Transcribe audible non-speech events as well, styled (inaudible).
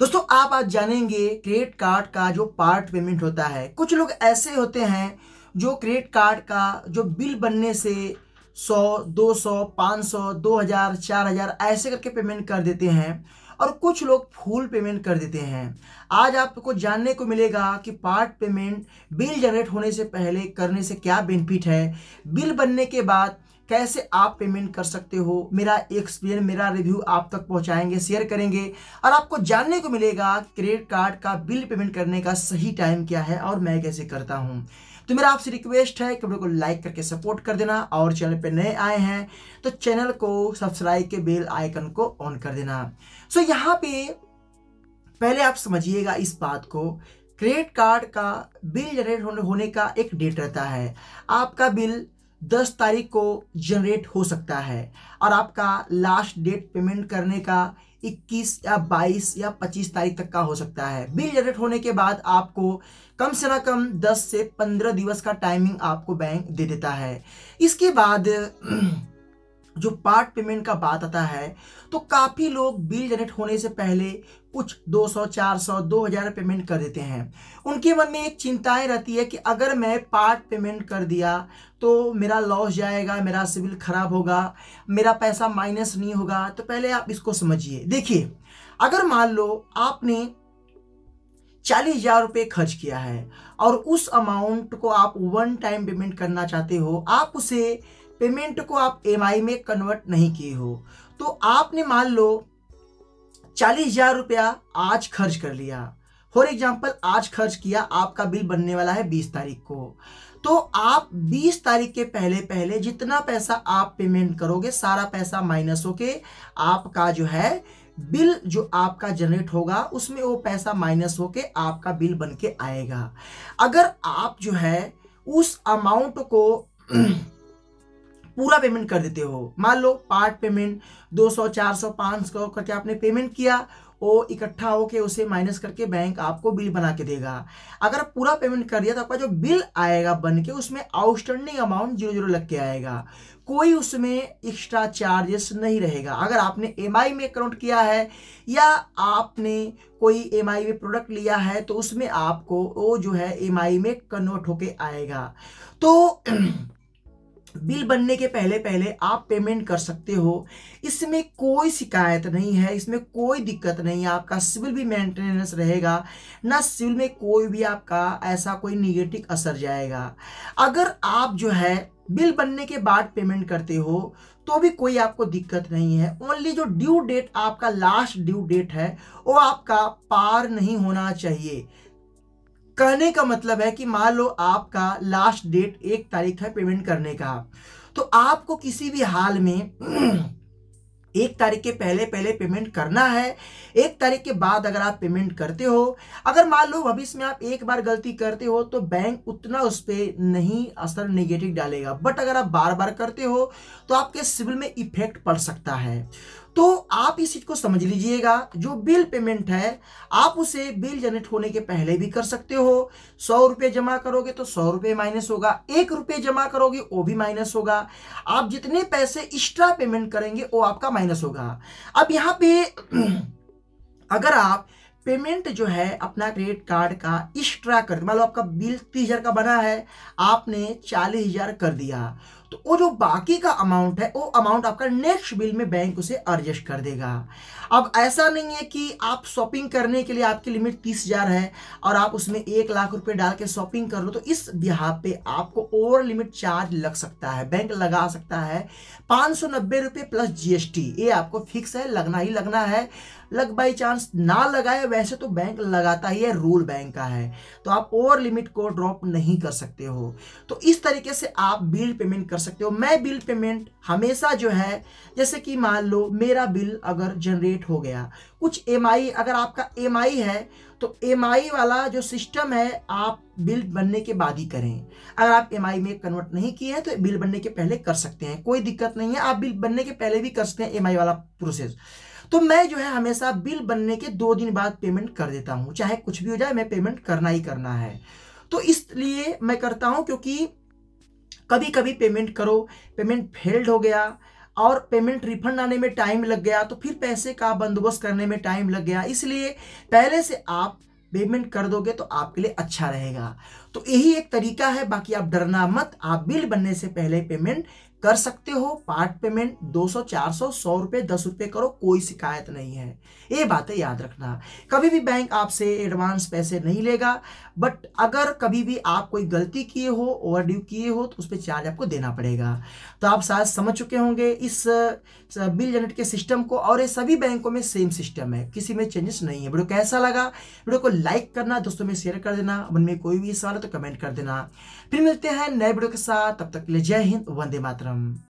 दोस्तों आप आज जानेंगे क्रेडिट कार्ड का जो पार्ट पेमेंट होता है कुछ लोग ऐसे होते हैं जो क्रेडिट कार्ड का जो बिल बनने से सौ दो सौ पाँच सौ दो हज़ार चार हज़ार ऐसे करके पेमेंट कर देते हैं और कुछ लोग फुल पेमेंट कर देते हैं आज आपको जानने को मिलेगा कि पार्ट पेमेंट बिल जनरेट होने से पहले करने से क्या बेनिफिट है बिल बनने के बाद कैसे आप पेमेंट कर सकते हो मेरा एक्सपीरियंस मेरा रिव्यू आप तक पहुंचाएंगे शेयर करेंगे और आपको जानने को मिलेगा क्रेडिट कार्ड का बिल पेमेंट करने का सही टाइम क्या है और मैं कैसे करता हूँ तो मेरा आपसे रिक्वेस्ट है कि वीडियो को लाइक करके सपोर्ट कर देना और चैनल पर नए आए हैं तो चैनल को सब्सक्राइब के बेल आइकन को ऑन कर देना सो so, यहाँ पे पहले आप समझिएगा इस बात को क्रेडिट कार्ड का बिल जनरेट होने का एक डेट रहता है आपका बिल दस तारीख को जनरेट हो सकता है और आपका लास्ट डेट पेमेंट करने का 21 या 22 या 25 तारीख तक का हो सकता है बिल जनरेट होने के बाद आपको कम से ना कम 10 से 15 दिवस का टाइमिंग आपको बैंक दे देता है इसके बाद (clears throat) जो पार्ट पेमेंट का बात आता है तो काफ़ी लोग बिल जनरेट होने से पहले कुछ 200, 400, 2000 पेमेंट कर देते हैं उनके मन में एक चिंताएं रहती है कि अगर मैं पार्ट पेमेंट कर दिया तो मेरा लॉस जाएगा मेरा सिविल खराब होगा मेरा पैसा माइनस नहीं होगा तो पहले आप इसको समझिए देखिए अगर मान लो आपने चालीस हजार रुपये खर्च किया है और उस अमाउंट को आप वन टाइम पेमेंट करना चाहते हो आप उसे पेमेंट को आप एम में कन्वर्ट नहीं किए हो तो आपने मान लो चालीस हजार रुपया आज खर्च कर लिया फॉर एग्जाम्पल आज खर्च किया आपका बिल बनने वाला है बीस तारीख को तो आप बीस तारीख के पहले पहले जितना पैसा आप पेमेंट करोगे सारा पैसा माइनस होके आपका जो है बिल जो आपका जनरेट होगा उसमें वो पैसा माइनस होके आपका बिल बन के आएगा अगर आप जो है उस अमाउंट को (clears throat) पूरा पेमेंट कर देते हो मान लो पार्ट पेमेंट 200 400 500 करके आपने पेमेंट किया वो इकट्ठा होके उसे माइनस करके बैंक आपको बिल बना के देगा अगर आप पूरा पेमेंट कर दिया तो आपका जो बिल आएगा बन के उसमें आउटस्टैंडिंग अमाउंट जीरो जीरो लग के आएगा कोई उसमें एक्स्ट्रा चार्जेस नहीं रहेगा अगर आपने एम में अकाउंट किया है या आपने कोई एम में प्रोडक्ट लिया है तो उसमें आपको वो जो है एम में कन्वर्ट होके आएगा तो (clears throat) बिल बनने के पहले पहले आप पेमेंट कर सकते हो इसमें कोई शिकायत नहीं है इसमें कोई दिक्कत नहीं है आपका सिविल भी मेंटेनेंस रहेगा ना सिविल में कोई भी आपका ऐसा कोई निगेटिव असर जाएगा अगर आप जो है बिल बनने के बाद पेमेंट करते हो तो भी कोई आपको दिक्कत नहीं है ओनली जो ड्यू डेट आपका लास्ट ड्यू डेट है वो आपका पार नहीं होना चाहिए कहने का मतलब है कि मान लो आपका लास्ट डेट एक तारीख है पेमेंट करने का तो आपको किसी भी हाल में (clears throat) एक तारीख के पहले पहले पेमेंट करना है एक तारीख के बाद अगर आप पेमेंट करते हो अगर मान लो भविष्य में आप एक बार गलती करते हो तो बैंक उतना उस पर नहीं असर नेगेटिव डालेगा बट अगर आप बार बार करते हो तो आपके सिविल में इफेक्ट पड़ सकता है तो आप इस चीज़ को समझ लीजिएगा जो बिल पेमेंट है आप उसे बिल जनरेट होने के पहले भी कर सकते हो सौ रुपये जमा करोगे तो सौ रुपये माइनस होगा एक रुपये जमा करोगे वो भी माइनस होगा आप जितने पैसे एक्स्ट्रा पेमेंट करेंगे वो आपका माइनस होगा अब यहाँ पे (clears throat) अगर आप पेमेंट जो है अपना क्रेडिट कार्ड का एक्स्ट्रा कर मतलब आपका बिल तीस हज़ार का बना है आपने चालीस हज़ार कर दिया तो वो जो बाकी का अमाउंट है वो अमाउंट आपका नेक्स्ट बिल में बैंक उसे एडजस्ट कर देगा अब ऐसा नहीं है कि आप शॉपिंग करने के लिए आपकी लिमिट तीस हज़ार है और आप उसमें एक लाख रुपए डाल के शॉपिंग कर लो तो इस बिहा पे आपको ओवर लिमिट चार्ज लग सकता है बैंक लगा सकता है पाँच सौ नब्बे रुपए प्लस जीएसटी ये आपको फिक्स है लगना ही लगना है लग बाई चांस ना लगाए वैसे तो बैंक लगाता ही है रूल बैंक का है तो आप ओवर लिमिट को ड्रॉप नहीं कर सकते हो तो इस तरीके से आप बिल पेमेंट कर सकते हो मैं बिल पेमेंट हमेशा जो है जैसे कि मान लो मेरा बिल अगर जनरेट हो गया कुछ एम अगर आपका एम है तो एम वाला जो सिस्टम है आप बिल बनने के बाद ही करें अगर आप एम में कन्वर्ट नहीं किए हैं तो बिल बनने के पहले कर सकते हैं कोई दिक्कत नहीं है आप बिल बनने के पहले भी कर सकते हैं एम वाला प्रोसेस तो मैं जो है हमेशा बिल बनने के दो दिन बाद पेमेंट कर देता हूँ चाहे कुछ भी हो जाए मैं पेमेंट करना ही करना है तो इसलिए मैं करता हूं क्योंकि कभी कभी पेमेंट करो पेमेंट फेल्ड हो गया और पेमेंट रिफंड आने में टाइम लग गया तो फिर पैसे का बंदोबस्त करने में टाइम लग गया इसलिए पहले से आप पेमेंट कर दोगे तो आपके लिए अच्छा रहेगा तो यही एक तरीका है बाकी आप डरना मत आप बिल बनने से पहले पेमेंट कर सकते हो पार्ट पेमेंट 200, 400, 100 रुपए दस रुपए करो कोई शिकायत नहीं है ये बातें याद रखना कभी भी बैंक आपसे एडवांस पैसे नहीं लेगा बट अगर कभी भी आप कोई गलती किए हो ड्यू किए हो तो उस पर चार्ज आपको देना पड़ेगा तो आप शायद समझ चुके होंगे इस बिल जनरेट के सिस्टम को और ये सभी बैंकों में सेम सिस्टम है किसी में चेंजेस नहीं है वीडियो कैसा लगा वीडियो को लाइक करना दोस्तों में शेयर कर देना मन में कोई भी सवाल तो तो कमेंट कर देना फिर मिलते हैं नए वीडियो के साथ तब तक के लिए जय हिंद वंदे मातरम